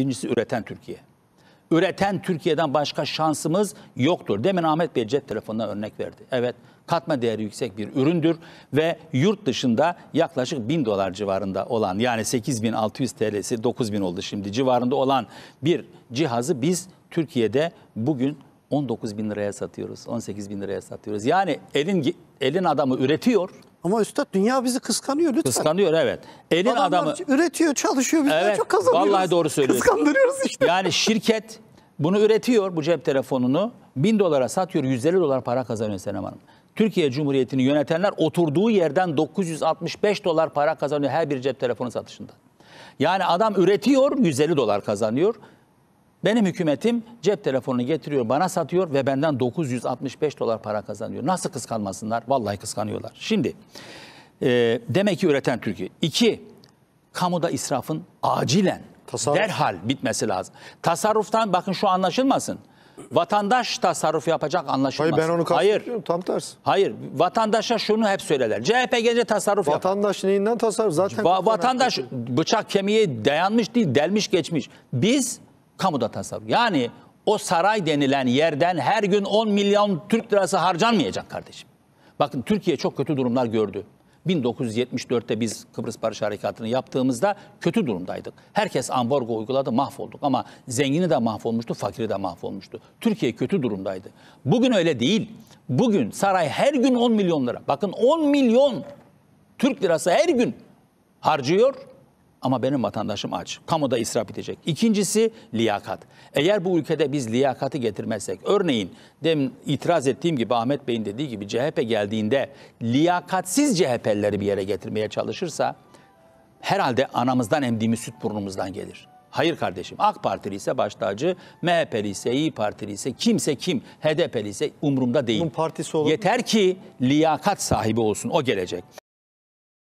Birincisi üreten Türkiye. Üreten Türkiye'den başka şansımız yoktur. Demin Ahmet Bey cep telefonuna örnek verdi. Evet katma değeri yüksek bir üründür ve yurt dışında yaklaşık 1000 dolar civarında olan yani 8600 TL'si 9000 oldu şimdi civarında olan bir cihazı biz Türkiye'de bugün 19 bin liraya satıyoruz, 18 bin liraya satıyoruz. Yani elin elin adamı üretiyor, ama üstad dünya bizi kıskanıyor lütfen. Kıskanıyor evet. Elin Adamlar adamı üretiyor, çalışıyor, biz evet, daha çok kazanıyoruz. Vallahi doğru söylüyorsun. Kıskandırıyoruz işte. Yani şirket bunu üretiyor bu cep telefonunu. Bin dolara satıyor 150 dolar para kazanıyor Senem Hanım. Türkiye Cumhuriyeti'ni yönetenler oturduğu yerden 965 dolar para kazanıyor her bir cep telefonu satışında. Yani adam üretiyor 150 dolar kazanıyor. Benim hükümetim cep telefonunu getiriyor, bana satıyor ve benden 965 dolar para kazanıyor. Nasıl kıskanmasınlar? Vallahi kıskanıyorlar. Şimdi e, demek ki üreten Türkiye. İki, kamuda israfın acilen, Tasarruf. derhal bitmesi lazım. Tasarruftan bakın şu anlaşılmasın. Vatandaş tasarruf yapacak anlaşılmaz. Hayır ben onu Hayır. tam tersi. Hayır vatandaşa şunu hep söylerler. CHP gelince tasarruf vatandaş yapar. neyinden tasarruf zaten. Va vatandaş bıçak kemiğe dayanmış değil delmiş geçmiş. Biz Kamuda tasarruf. Yani o saray denilen yerden her gün 10 milyon Türk lirası harcanmayacak kardeşim. Bakın Türkiye çok kötü durumlar gördü. 1974'te biz Kıbrıs Barış Harekatı'nı yaptığımızda kötü durumdaydık. Herkes ambargo uyguladı, mahvolduk ama zengini de mahvolmuştu, fakiri de mahvolmuştu. Türkiye kötü durumdaydı. Bugün öyle değil. Bugün saray her gün 10 milyon lira. Bakın 10 milyon Türk lirası her gün harcıyor ama benim vatandaşım aç. Kamuda israf bitecek. İkincisi liyakat. Eğer bu ülkede biz liyakatı getirmezsek, örneğin demin itiraz ettiğim gibi Ahmet Bey'in dediği gibi CHP geldiğinde liyakatsiz CHP'lileri bir yere getirmeye çalışırsa herhalde anamızdan emdiğimiz süt burnumuzdan gelir. Hayır kardeşim AK Partili ise baştacı, tacı, MHP'li ise İyi Partili ise kimse kim, HDP'li ise umurumda değil. partisi olur. Yeter ki liyakat sahibi olsun o gelecek.